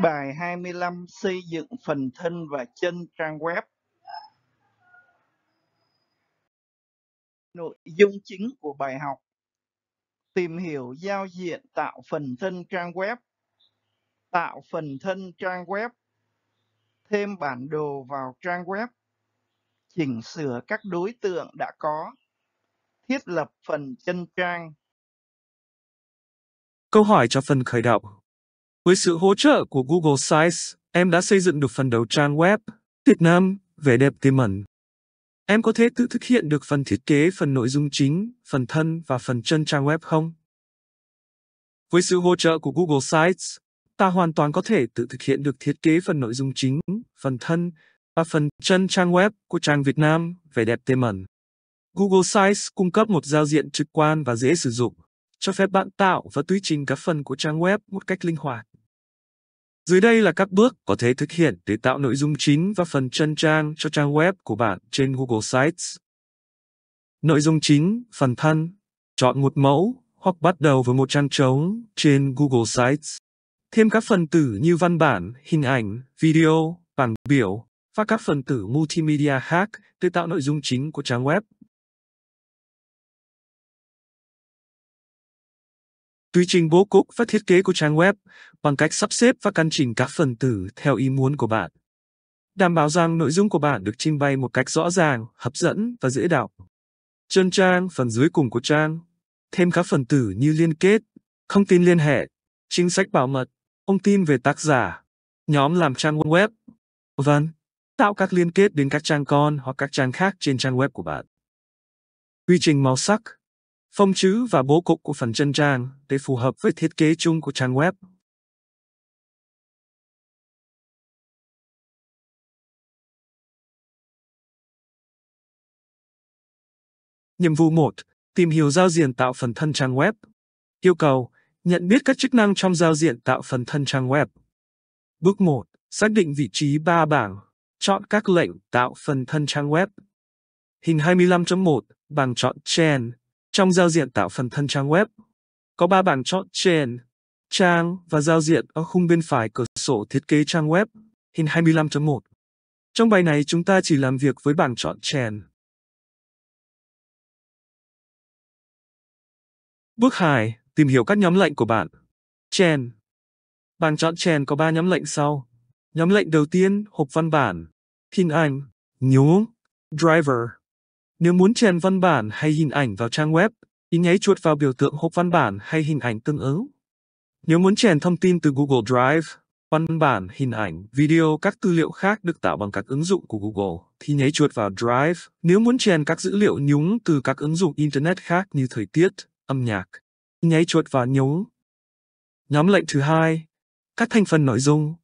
Bài 25 xây dựng phần thân và chân trang web. Nội dung chính của bài học Tìm hiểu giao diện tạo phần thân trang web Tạo phần thân trang web Thêm bản đồ vào trang web Chỉnh sửa các đối tượng đã có Thiết lập phần chân trang Câu hỏi cho phần khởi động với sự hỗ trợ của Google Sites, em đã xây dựng được phần đầu trang web Việt Nam, vẻ đẹp tiềm ẩn. Em có thể tự thực hiện được phần thiết kế, phần nội dung chính, phần thân và phần chân trang web không? Với sự hỗ trợ của Google Sites, ta hoàn toàn có thể tự thực hiện được thiết kế phần nội dung chính, phần thân và phần chân trang web của trang Việt Nam vẻ đẹp tiềm ẩn. Google Sites cung cấp một giao diện trực quan và dễ sử dụng, cho phép bạn tạo và tùy chỉnh các phần của trang web một cách linh hoạt. Dưới đây là các bước có thể thực hiện để tạo nội dung chính và phần chân trang cho trang web của bạn trên Google Sites. Nội dung chính, phần thân, chọn một mẫu hoặc bắt đầu với một trang trống trên Google Sites. Thêm các phần tử như văn bản, hình ảnh, video, bảng biểu và các phần tử multimedia khác để tạo nội dung chính của trang web. Tùy trình bố cục và thiết kế của trang web bằng cách sắp xếp và căn chỉnh các phần tử theo ý muốn của bạn. Đảm bảo rằng nội dung của bạn được trình bày một cách rõ ràng, hấp dẫn và dễ đọc. Chân trang, phần dưới cùng của trang, thêm các phần tử như liên kết, thông tin liên hệ, chính sách bảo mật, thông tin về tác giả, nhóm làm trang web, vân tạo các liên kết đến các trang con hoặc các trang khác trên trang web của bạn. Quy trình màu sắc Phong chữ và bố cục của phần chân trang để phù hợp với thiết kế chung của trang web. Nhiệm vụ 1. Tìm hiểu giao diện tạo phần thân trang web. Yêu cầu, nhận biết các chức năng trong giao diện tạo phần thân trang web. Bước 1. Xác định vị trí ba bảng. Chọn các lệnh tạo phần thân trang web. Hình 25.1, bảng chọn Chen, trong giao diện tạo phần thân trang web, có ba bảng chọn trên, trang và giao diện ở khung bên phải cửa sổ thiết kế trang web, hình 25.1. Trong bài này chúng ta chỉ làm việc với bảng chọn trên. Bước 2. Tìm hiểu các nhóm lệnh của bạn. Chen Bảng chọn Chen có 3 nhóm lệnh sau. Nhóm lệnh đầu tiên, hộp văn bản, hình ảnh, nhú, driver. Nếu muốn chèn văn bản hay hình ảnh vào trang web, ý nháy chuột vào biểu tượng hộp văn bản hay hình ảnh tương ứng. Nếu muốn chèn thông tin từ Google Drive, văn bản, hình ảnh, video, các tư liệu khác được tạo bằng các ứng dụng của Google, thì nháy chuột vào Drive. Nếu muốn chèn các dữ liệu nhúng từ các ứng dụng Internet khác như thời tiết, âm nhạc, nháy chuột vào nhúng. Nhóm lệnh thứ hai, các thành phần nội dung.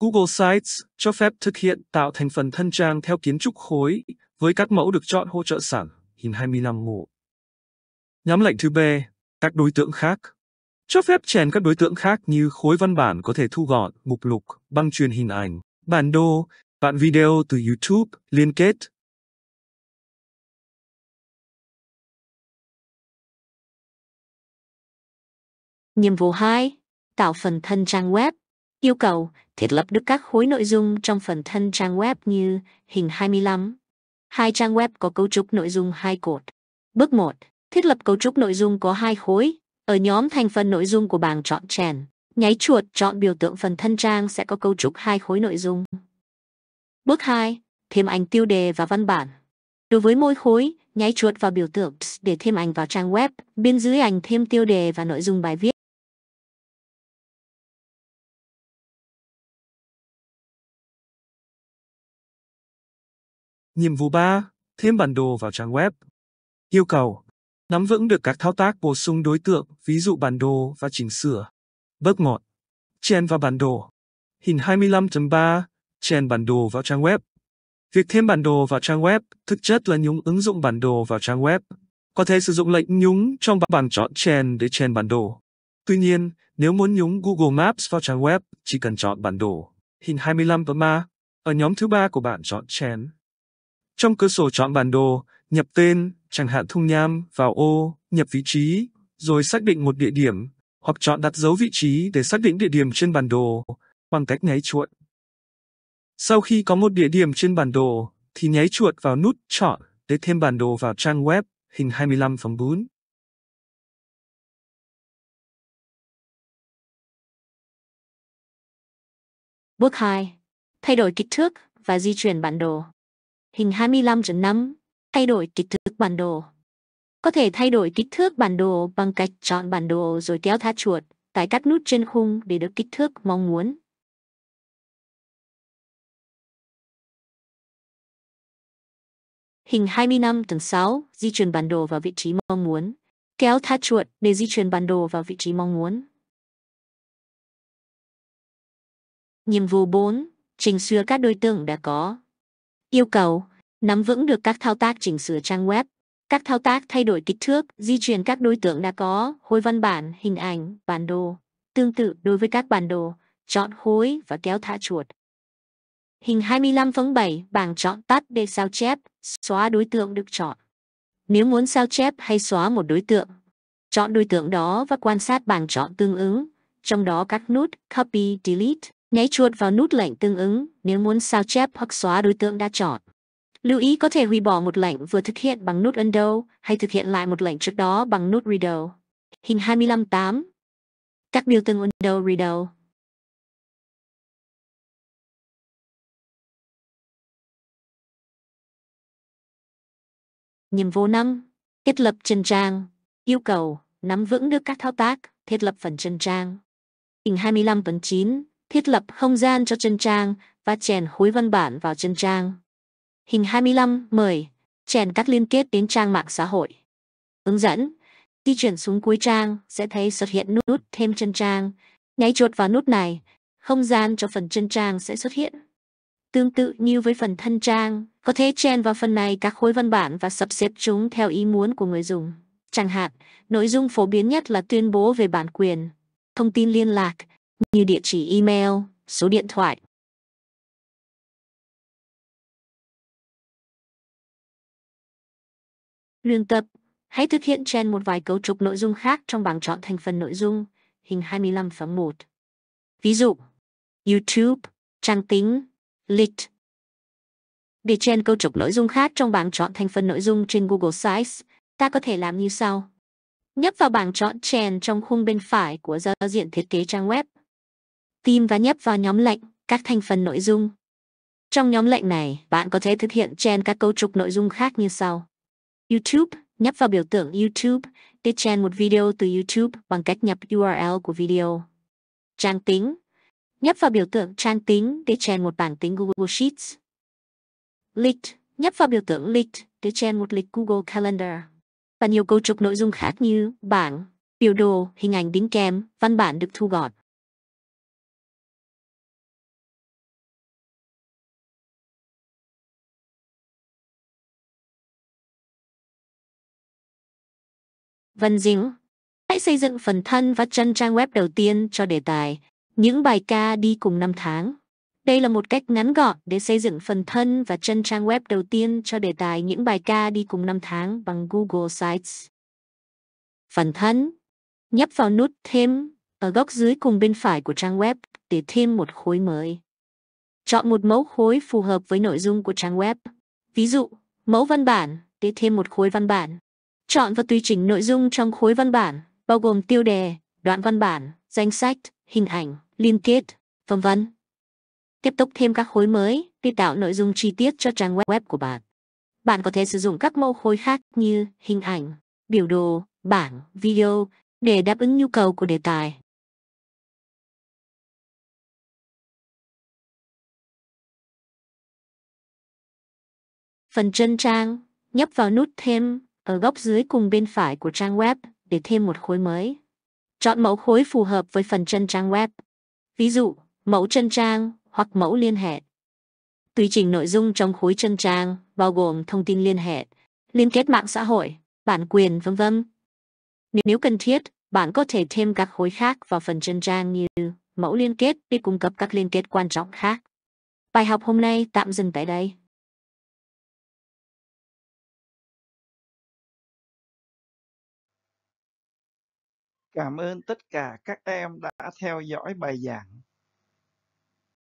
Google Sites cho phép thực hiện tạo thành phần thân trang theo kiến trúc khối, với các mẫu được chọn hỗ trợ sản hình 25 mũ. Nhóm lệnh thứ B, các đối tượng khác. Cho phép chèn các đối tượng khác như khối văn bản có thể thu gọn, mục lục, băng truyền hình ảnh, bản đồ, bản video từ YouTube, liên kết, Nhiệm vụ 2. Tạo phần thân trang web. Yêu cầu thiết lập được các khối nội dung trong phần thân trang web như hình 25, Hai trang web có cấu trúc nội dung hai cột. Bước 1. Thiết lập cấu trúc nội dung có hai khối. Ở nhóm thành phần nội dung của bảng chọn chèn, nháy chuột chọn biểu tượng phần thân trang sẽ có cấu trúc hai khối nội dung. Bước 2. Thêm ảnh tiêu đề và văn bản. Đối với mỗi khối, nháy chuột vào biểu tượng để thêm ảnh vào trang web, bên dưới ảnh thêm tiêu đề và nội dung bài viết. Nhiệm vụ 3. Thêm bản đồ vào trang web. Yêu cầu. Nắm vững được các thao tác bổ sung đối tượng, ví dụ bản đồ và chỉnh sửa. Bước 1. Chèn vào bản đồ. Hình 25.3. Chèn bản đồ vào trang web. Việc thêm bản đồ vào trang web thực chất là nhúng ứng dụng bản đồ vào trang web. Có thể sử dụng lệnh nhúng trong bảng chọn chèn để chèn bản đồ. Tuy nhiên, nếu muốn nhúng Google Maps vào trang web, chỉ cần chọn bản đồ. Hình 25 và ma. Ở nhóm thứ ba của bạn chọn chèn. Trong cửa sổ chọn bản đồ, nhập tên, chẳng hạn Thung Nham, vào ô, nhập vị trí, rồi xác định một địa điểm, hoặc chọn đặt dấu vị trí để xác định địa điểm trên bản đồ, bằng cách nháy chuột. Sau khi có một địa điểm trên bản đồ, thì nháy chuột vào nút Chọn để thêm bản đồ vào trang web, hình 25 phòng 4. Bước 2. Thay đổi kích thước và di chuyển bản đồ. Hình 25.5 Thay đổi kích thước bản đồ Có thể thay đổi kích thước bản đồ bằng cách chọn bản đồ rồi kéo thả chuột tại các nút trên khung để được kích thước mong muốn. Hình 25 tầng 6 di chuyển bản đồ vào vị trí mong muốn. Kéo thả chuột để di chuyển bản đồ vào vị trí mong muốn. Nhiệm vụ 4. Trình sửa các đối tượng đã có Yêu cầu Nắm vững được các thao tác chỉnh sửa trang web, các thao tác thay đổi kích thước, di chuyển các đối tượng đã có, khối văn bản, hình ảnh, bản đồ. Tương tự đối với các bản đồ, chọn khối và kéo thả chuột. Hình 25 phấn 7, bảng chọn tắt để sao chép, xóa đối tượng được chọn. Nếu muốn sao chép hay xóa một đối tượng, chọn đối tượng đó và quan sát bảng chọn tương ứng, trong đó các nút Copy, Delete, Nháy chuột vào nút lệnh tương ứng nếu muốn sao chép hoặc xóa đối tượng đã chọn. Lưu ý có thể hủy bỏ một lệnh vừa thực hiện bằng nút Undo hay thực hiện lại một lệnh trước đó bằng nút Redo. Hình 25.8 Các biểu tượng Undo Redo Nhiệm vụ 5. Thiết lập chân trang. Yêu cầu, nắm vững được các thao tác, thiết lập phần chân trang. Hình 25 9 thiết lập không gian cho chân trang và chèn khối văn bản vào chân trang. Hình 25 mời chèn các liên kết đến trang mạng xã hội. Hướng dẫn Di chuyển xuống cuối trang sẽ thấy xuất hiện nút, nút thêm chân trang. Nháy chuột vào nút này, không gian cho phần chân trang sẽ xuất hiện. Tương tự như với phần thân trang, có thể chèn vào phần này các khối văn bản và sắp xếp chúng theo ý muốn của người dùng. Chẳng hạn, nội dung phổ biến nhất là tuyên bố về bản quyền, thông tin liên lạc, như địa chỉ email, số điện thoại. Luyện tập Hãy thực hiện trên một vài cấu trúc nội dung khác trong bảng chọn thành phần nội dung, hình 25.1. Ví dụ, YouTube, trang tính, lit. Để trên cấu trúc nội dung khác trong bảng chọn thành phần nội dung trên Google Sites, ta có thể làm như sau. Nhấp vào bảng chọn chèn trong khung bên phải của giao diện thiết kế trang web tìm và nhấp vào nhóm lệnh, các thành phần nội dung. Trong nhóm lệnh này, bạn có thể thực hiện chèn các cấu trúc nội dung khác như sau. YouTube, nhấp vào biểu tượng YouTube để chèn một video từ YouTube bằng cách nhập URL của video. Trang tính, nhấp vào biểu tượng trang tính để chèn một bảng tính Google Sheets. lịch nhấp vào biểu tượng lịch để chèn một lịch Google Calendar. Và nhiều cấu trúc nội dung khác như bảng, biểu đồ, hình ảnh đính kèm, văn bản được thu gọn. Văn Dĩnh Hãy xây dựng phần thân và chân trang web đầu tiên cho đề tài, những bài ca đi cùng năm tháng. Đây là một cách ngắn gọn để xây dựng phần thân và chân trang web đầu tiên cho đề tài những bài ca đi cùng năm tháng bằng Google Sites. Phần thân Nhấp vào nút Thêm ở góc dưới cùng bên phải của trang web để thêm một khối mới. Chọn một mẫu khối phù hợp với nội dung của trang web. Ví dụ, mẫu văn bản để thêm một khối văn bản. Chọn và tùy chỉnh nội dung trong khối văn bản, bao gồm tiêu đề, đoạn văn bản, danh sách, hình ảnh, liên kết, vân vân. Tiếp tục thêm các khối mới để tạo nội dung chi tiết cho trang web của bạn. Bạn có thể sử dụng các mẫu khối khác như hình ảnh, biểu đồ, bảng, video để đáp ứng nhu cầu của đề tài. Phần chân trang, nhấp vào nút thêm ở góc dưới cùng bên phải của trang web để thêm một khối mới. Chọn mẫu khối phù hợp với phần chân trang web. Ví dụ, mẫu chân trang hoặc mẫu liên hệ. Tùy chỉnh nội dung trong khối chân trang bao gồm thông tin liên hệ, liên kết mạng xã hội, bản quyền vân vân. Nếu cần thiết, bạn có thể thêm các khối khác vào phần chân trang như mẫu liên kết để cung cấp các liên kết quan trọng khác. Bài học hôm nay tạm dừng tại đây. Cảm ơn tất cả các em đã theo dõi bài giảng